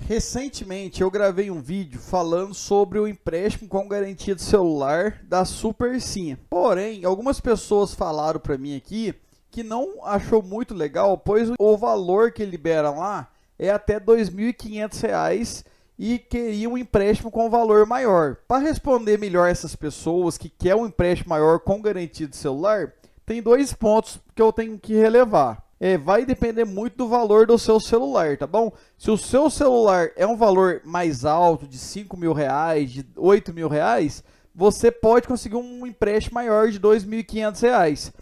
Recentemente eu gravei um vídeo falando sobre o empréstimo com garantia de celular da SuperSim. Porém, algumas pessoas falaram para mim aqui que não achou muito legal, pois o valor que liberam lá é até R$ 2.500 e queria um empréstimo com valor maior. Para responder melhor essas pessoas que quer um empréstimo maior com garantia de celular, tem dois pontos que eu tenho que relevar é, vai depender muito do valor do seu celular, tá bom? Se o seu celular é um valor mais alto, de 5 mil reais, de 8 mil reais, você pode conseguir um empréstimo maior de 2.500 reais.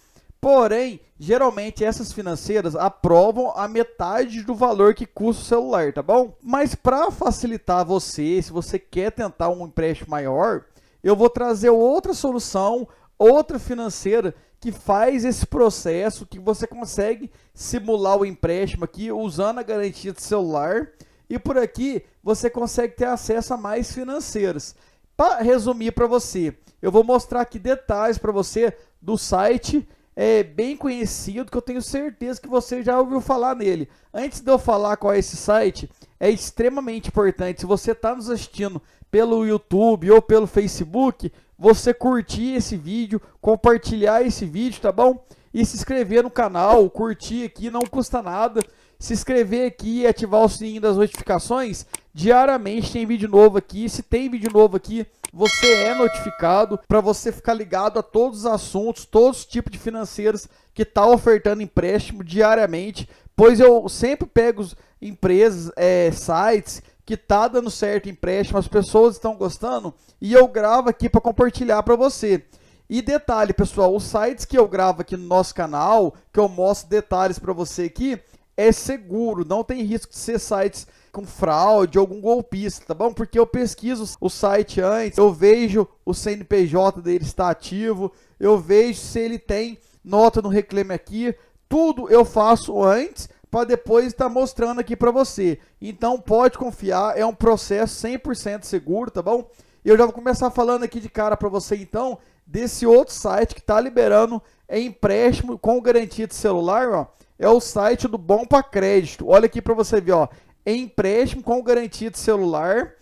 Porém, geralmente essas financeiras aprovam a metade do valor que custa o celular, tá bom? Mas para facilitar você, se você quer tentar um empréstimo maior, eu vou trazer outra solução, outra financeira que faz esse processo que você consegue simular o empréstimo aqui usando a garantia do celular e por aqui você consegue ter acesso a mais financeiras. Para resumir para você, eu vou mostrar aqui detalhes para você do site é, bem conhecido que eu tenho certeza que você já ouviu falar nele. Antes de eu falar qual é esse site, é extremamente importante. Se você está nos assistindo pelo YouTube ou pelo Facebook, você curtir esse vídeo, compartilhar esse vídeo, tá bom? E se inscrever no canal, curtir aqui, não custa nada. Se inscrever aqui e ativar o sininho das notificações. Diariamente tem vídeo novo aqui. Se tem vídeo novo aqui, você é notificado para você ficar ligado a todos os assuntos, todos os tipos de financeiros que tá ofertando empréstimo diariamente. Pois eu sempre pego empresas, é, sites que tá dando certo empréstimo, as pessoas estão gostando e eu gravo aqui para compartilhar para você. E detalhe, pessoal, os sites que eu gravo aqui no nosso canal, que eu mostro detalhes para você aqui, é seguro, não tem risco de ser sites com fraude ou algum golpista, tá bom? Porque eu pesquiso o site antes, eu vejo o CNPJ dele está ativo, eu vejo se ele tem nota no reclame aqui, tudo eu faço antes para depois estar tá mostrando aqui para você. Então pode confiar, é um processo 100% seguro, tá bom? Eu já vou começar falando aqui de cara para você então desse outro site que está liberando é empréstimo com garantia de celular, ó. É o site do Bom para Crédito. Olha aqui para você ver, ó. É empréstimo com garantia de celular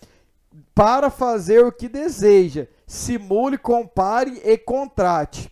para fazer o que deseja. Simule, compare e contrate.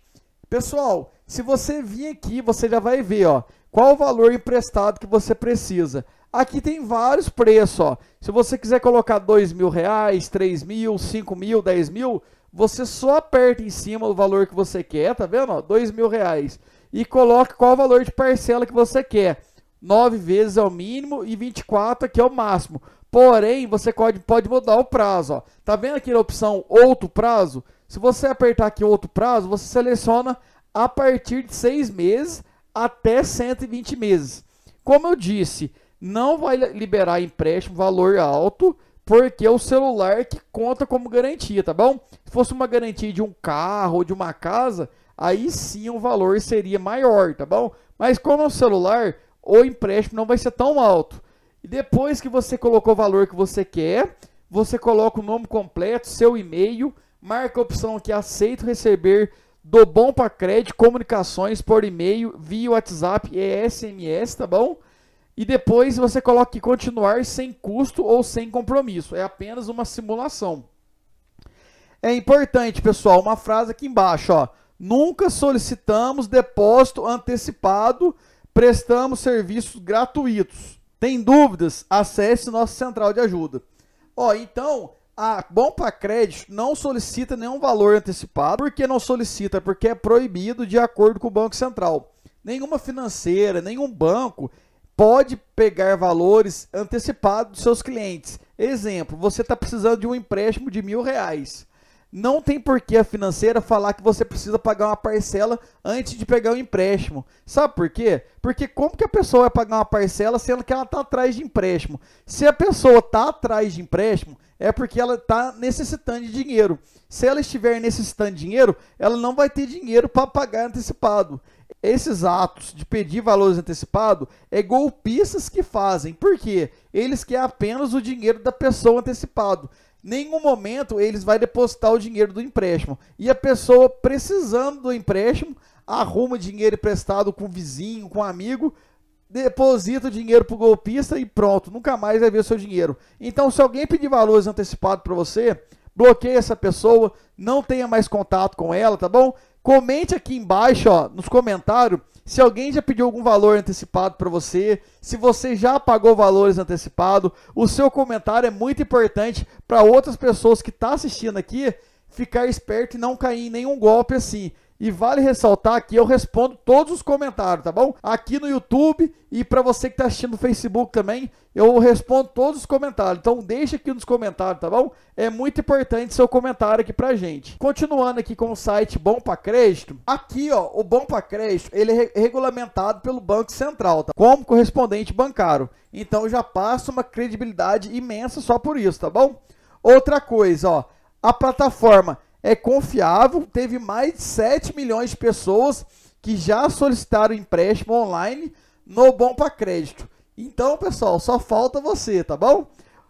Pessoal, se você vir aqui, você já vai ver, ó. Qual o valor emprestado que você precisa? Aqui tem vários preços. Ó. Se você quiser colocar dois mil reais, três mil, cinco mil, dez mil, você só aperta em cima o valor que você quer, tá vendo? dois mil reais e coloca qual o valor de parcela que você quer. Nove vezes é o mínimo e 24 aqui é o máximo. Porém, você pode, pode mudar o prazo. Ó. Tá vendo aqui na opção outro prazo? Se você apertar aqui outro prazo, você seleciona a partir de seis meses até 120 meses. Como eu disse, não vai liberar empréstimo valor alto, porque é o celular que conta como garantia, tá bom? Se fosse uma garantia de um carro ou de uma casa, aí sim o valor seria maior, tá bom? Mas como é celular, o empréstimo não vai ser tão alto. E depois que você colocou o valor que você quer, você coloca o nome completo, seu e-mail, marca a opção que aceito receber do bom para crédito, comunicações por e-mail, via WhatsApp e SMS, tá bom? E depois você coloca que continuar sem custo ou sem compromisso. É apenas uma simulação. É importante, pessoal, uma frase aqui embaixo, ó. Nunca solicitamos depósito antecipado, prestamos serviços gratuitos. Tem dúvidas? Acesse nossa central de ajuda. Ó, então, a para Crédito não solicita nenhum valor antecipado. Por que não solicita? Porque é proibido de acordo com o Banco Central. Nenhuma financeira, nenhum banco pode pegar valores antecipados dos seus clientes. Exemplo, você está precisando de um empréstimo de mil reais. Não tem por que a financeira falar que você precisa pagar uma parcela antes de pegar o um empréstimo. Sabe por quê? Porque como que a pessoa vai pagar uma parcela sendo que ela está atrás de empréstimo? Se a pessoa está atrás de empréstimo, é porque ela está necessitando de dinheiro. Se ela estiver necessitando de dinheiro, ela não vai ter dinheiro para pagar antecipado. Esses atos de pedir valores antecipados é golpistas que fazem, porque eles querem apenas o dinheiro da pessoa antecipado. Nenhum momento eles vão depositar o dinheiro do empréstimo. E a pessoa precisando do empréstimo arruma dinheiro emprestado com o vizinho, com o amigo, deposita o dinheiro pro golpista e pronto, nunca mais vai ver seu dinheiro. Então, se alguém pedir valores antecipados para você, bloqueie essa pessoa, não tenha mais contato com ela, tá bom? Comente aqui embaixo, ó, nos comentários, se alguém já pediu algum valor antecipado para você, se você já pagou valores antecipados, o seu comentário é muito importante para outras pessoas que estão tá assistindo aqui ficar esperto e não cair em nenhum golpe assim. E vale ressaltar que eu respondo todos os comentários, tá bom? Aqui no YouTube e para você que tá assistindo no Facebook também, eu respondo todos os comentários. Então deixa aqui nos comentários, tá bom? É muito importante seu comentário aqui pra gente. Continuando aqui com o site Bom para Crédito, aqui ó, o Bom para Crédito, ele é regulamentado pelo Banco Central, tá? Como correspondente bancário. Então já passa uma credibilidade imensa só por isso, tá bom? Outra coisa, ó, a plataforma é confiável, teve mais de 7 milhões de pessoas que já solicitaram empréstimo online no Bom para Crédito. Então, pessoal, só falta você, tá bom?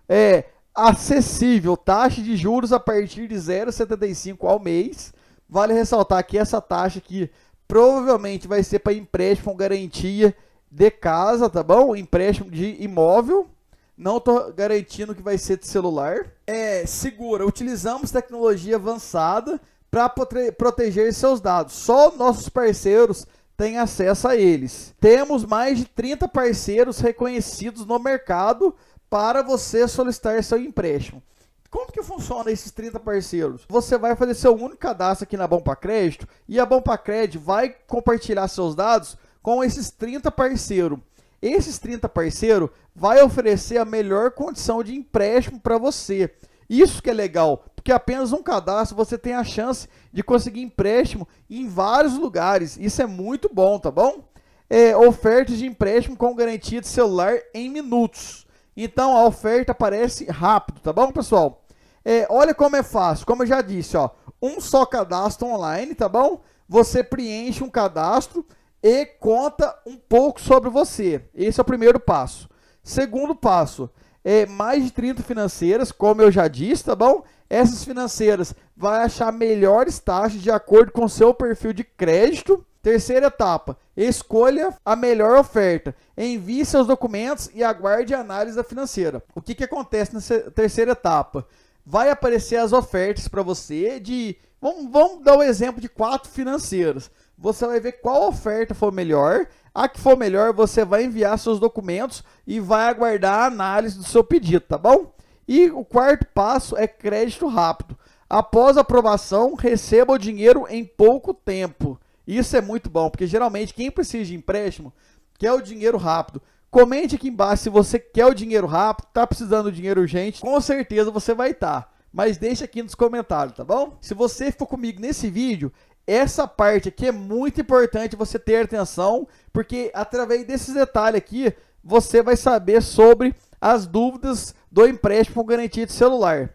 É acessível, taxa de juros a partir de 0,75 ao mês. Vale ressaltar que essa taxa aqui provavelmente vai ser para empréstimo com garantia de casa, tá bom? Empréstimo de imóvel. Não estou garantindo que vai ser de celular. É segura. Utilizamos tecnologia avançada para proteger seus dados. Só nossos parceiros têm acesso a eles. Temos mais de 30 parceiros reconhecidos no mercado para você solicitar seu empréstimo. Como que funciona esses 30 parceiros? Você vai fazer seu único cadastro aqui na Bompa Crédito e a Bompa Crédito vai compartilhar seus dados com esses 30 parceiros. Esses 30 parceiros vai oferecer a melhor condição de empréstimo para você. Isso que é legal, porque apenas um cadastro você tem a chance de conseguir empréstimo em vários lugares. Isso é muito bom, tá bom? É, ofertas de empréstimo com garantia de celular em minutos. Então a oferta aparece rápido, tá bom, pessoal? É, olha como é fácil, como eu já disse, ó, um só cadastro online, tá bom? Você preenche um cadastro, e conta um pouco sobre você. Esse é o primeiro passo. Segundo passo, é mais de 30 financeiras, como eu já disse, tá bom? Essas financeiras vai achar melhores taxas de acordo com seu perfil de crédito. Terceira etapa, escolha a melhor oferta, envie seus documentos e aguarde a análise da financeira. O que, que acontece nessa terceira etapa? Vai aparecer as ofertas para você de, vamos, vamos dar o um exemplo de quatro financeiras você vai ver qual oferta for melhor. A que for melhor, você vai enviar seus documentos e vai aguardar a análise do seu pedido, tá bom? E o quarto passo é crédito rápido. Após a aprovação, receba o dinheiro em pouco tempo. Isso é muito bom, porque geralmente quem precisa de empréstimo quer o dinheiro rápido. Comente aqui embaixo se você quer o dinheiro rápido, está precisando de dinheiro urgente, com certeza você vai estar. Tá mas deixa aqui nos comentários, tá bom? Se você ficou comigo nesse vídeo, essa parte aqui é muito importante você ter atenção, porque através desses detalhes aqui, você vai saber sobre as dúvidas do empréstimo com garantia de celular.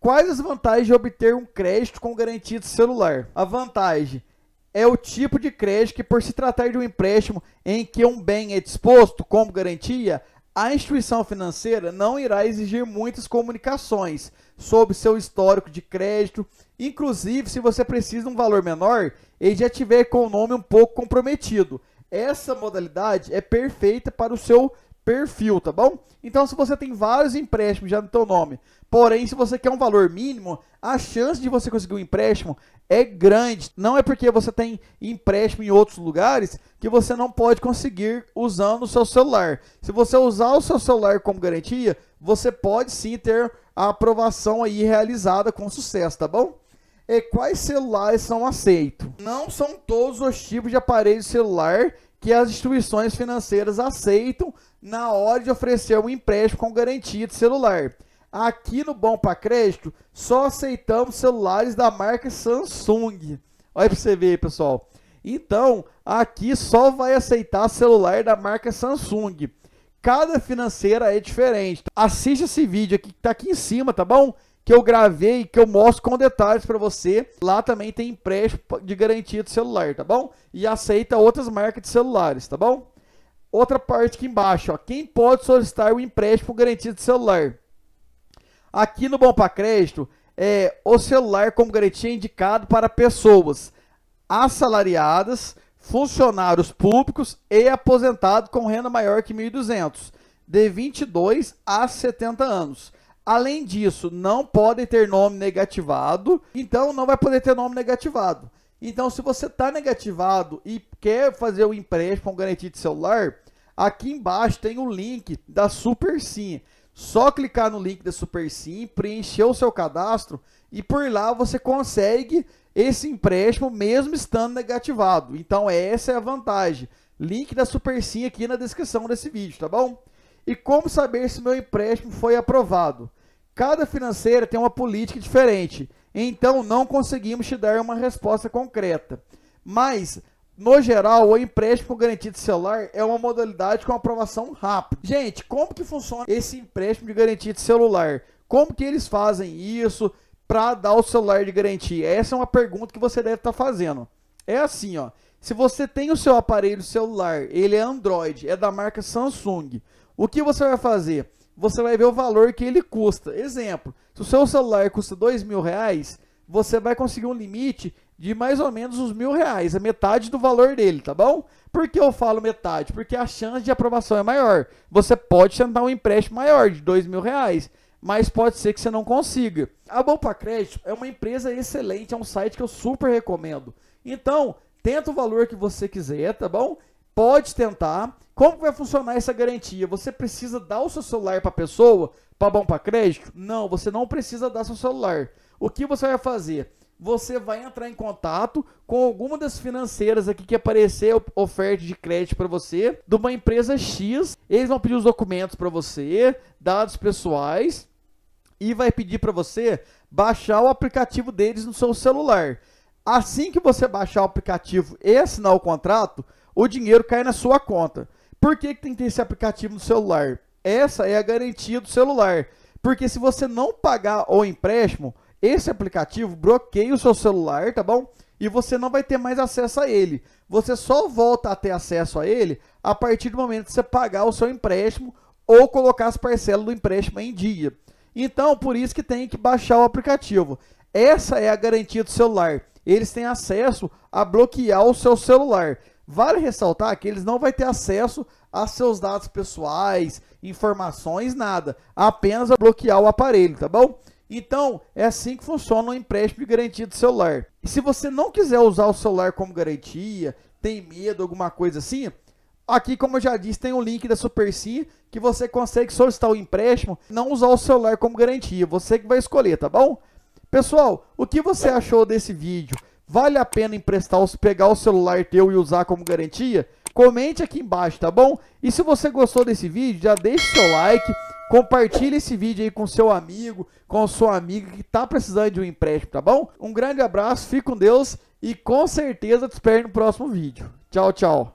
Quais as vantagens de obter um crédito com garantia de celular? A vantagem é o tipo de crédito que, por se tratar de um empréstimo em que um bem é disposto como garantia, a instituição financeira não irá exigir muitas comunicações sobre seu histórico de crédito Inclusive, se você precisa de um valor menor, ele já tiver com o nome um pouco comprometido. Essa modalidade é perfeita para o seu perfil, tá bom? Então, se você tem vários empréstimos já no seu nome, porém, se você quer um valor mínimo, a chance de você conseguir um empréstimo é grande. Não é porque você tem empréstimo em outros lugares que você não pode conseguir usando o seu celular. Se você usar o seu celular como garantia, você pode sim ter a aprovação aí realizada com sucesso, tá bom? é quais celulares são aceitos. Não são todos os tipos de aparelho celular que as instituições financeiras aceitam na hora de oferecer um empréstimo com garantia de celular. Aqui no Bom para Crédito, só aceitamos celulares da marca Samsung. Olha para você ver, pessoal. Então, aqui só vai aceitar celular da marca Samsung. Cada financeira é diferente. Assista esse vídeo aqui que está aqui em cima, tá bom? que eu gravei, que eu mostro com detalhes para você. Lá também tem empréstimo de garantia do celular, tá bom? E aceita outras marcas de celulares, tá bom? Outra parte aqui embaixo, ó, quem pode solicitar o empréstimo garantido de celular? Aqui no Bom para Crédito, é o celular como garantia é indicado para pessoas assalariadas, funcionários públicos e aposentado com renda maior que 1.200, de 22 a 70 anos. Além disso, não podem ter nome negativado, então não vai poder ter nome negativado. Então, se você está negativado e quer fazer o um empréstimo com garantia de celular, aqui embaixo tem o link da Super Sim. Só clicar no link da Super Sim, preencher o seu cadastro e por lá você consegue esse empréstimo mesmo estando negativado. Então, essa é a vantagem. Link da Super Sim aqui na descrição desse vídeo, tá bom? E como saber se meu empréstimo foi aprovado? Cada financeira tem uma política diferente, então não conseguimos te dar uma resposta concreta. Mas, no geral, o empréstimo garantido celular é uma modalidade com aprovação rápida. Gente, como que funciona esse empréstimo de garantia de celular? Como que eles fazem isso para dar o celular de garantia? Essa é uma pergunta que você deve estar tá fazendo. É assim, ó. Se você tem o seu aparelho celular, ele é Android, é da marca Samsung. O que você vai fazer? Você vai ver o valor que ele custa. Exemplo, se o seu celular custa dois mil reais, você vai conseguir um limite de mais ou menos uns mil reais, a é metade do valor dele, tá bom? Por que eu falo metade? Porque a chance de aprovação é maior. Você pode tentar um empréstimo maior de dois mil reais, mas pode ser que você não consiga. A Poupa Crédito é uma empresa excelente, é um site que eu super recomendo. Então, tenta o valor que você quiser, tá bom? pode tentar. Como vai funcionar essa garantia? Você precisa dar o seu celular para a pessoa para bom para crédito? Não, você não precisa dar seu celular. O que você vai fazer? Você vai entrar em contato com alguma das financeiras aqui que aparecer oferta de crédito para você, de uma empresa X. Eles vão pedir os documentos para você, dados pessoais, e vai pedir para você baixar o aplicativo deles no seu celular. Assim que você baixar o aplicativo e assinar o contrato, o dinheiro cai na sua conta. Por que, que tem que ter esse aplicativo no celular? Essa é a garantia do celular. Porque se você não pagar o empréstimo, esse aplicativo bloqueia o seu celular, tá bom? E você não vai ter mais acesso a ele. Você só volta a ter acesso a ele a partir do momento que você pagar o seu empréstimo ou colocar as parcelas do empréstimo em dia. Então, por isso que tem que baixar o aplicativo. Essa é a garantia do celular. Eles têm acesso a bloquear o seu celular. Vale ressaltar que eles não vão ter acesso a seus dados pessoais, informações, nada. Apenas a bloquear o aparelho, tá bom? Então, é assim que funciona o empréstimo garantido do celular. E se você não quiser usar o celular como garantia, tem medo, alguma coisa assim, aqui, como eu já disse, tem o um link da SuperSim que você consegue solicitar o empréstimo, não usar o celular como garantia. Você que vai escolher, tá bom? Pessoal, o que você achou desse vídeo? Vale a pena emprestar ou pegar o celular teu e usar como garantia? Comente aqui embaixo, tá bom? E se você gostou desse vídeo, já deixe seu like, compartilhe esse vídeo aí com seu amigo, com sua amiga que tá precisando de um empréstimo, tá bom? Um grande abraço, fique com Deus e com certeza te espero no próximo vídeo. Tchau, tchau.